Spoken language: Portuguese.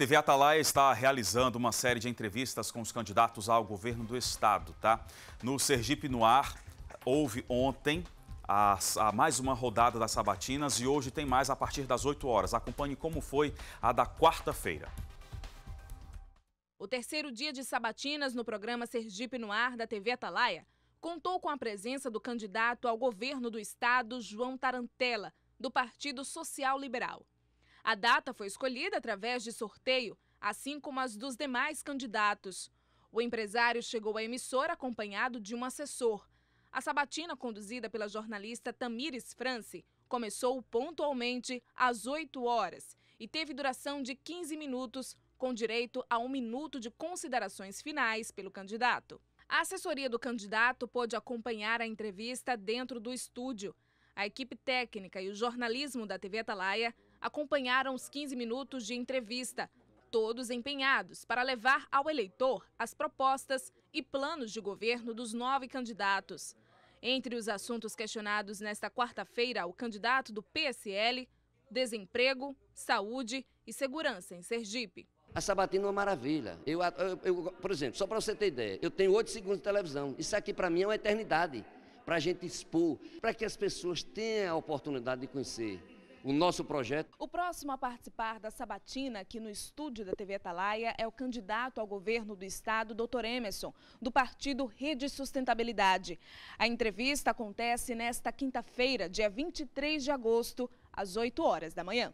TV Atalaia está realizando uma série de entrevistas com os candidatos ao governo do estado, tá? No Sergipe no Ar, houve ontem a, a, mais uma rodada das sabatinas e hoje tem mais a partir das 8 horas. Acompanhe como foi a da quarta-feira. O terceiro dia de sabatinas no programa Sergipe no Ar da TV Atalaia contou com a presença do candidato ao governo do estado, João Tarantella do Partido Social Liberal. A data foi escolhida através de sorteio, assim como as dos demais candidatos. O empresário chegou à emissora acompanhado de um assessor. A sabatina, conduzida pela jornalista Tamires France, começou pontualmente às 8 horas e teve duração de 15 minutos, com direito a um minuto de considerações finais pelo candidato. A assessoria do candidato pôde acompanhar a entrevista dentro do estúdio. A equipe técnica e o jornalismo da TV Atalaia acompanharam os 15 minutos de entrevista, todos empenhados para levar ao eleitor as propostas e planos de governo dos nove candidatos. Entre os assuntos questionados nesta quarta-feira, o candidato do PSL, desemprego, saúde e segurança em Sergipe. A sabatina é uma maravilha. Eu, eu, eu por exemplo, só para você ter ideia, eu tenho oito segundos de televisão. Isso aqui para mim é uma eternidade para a gente expor, para que as pessoas tenham a oportunidade de conhecer o nosso projeto. O próximo a participar da sabatina aqui no estúdio da TV Atalaia é o candidato ao governo do estado, Dr. Emerson, do partido Rede Sustentabilidade. A entrevista acontece nesta quinta-feira, dia 23 de agosto, às 8 horas da manhã.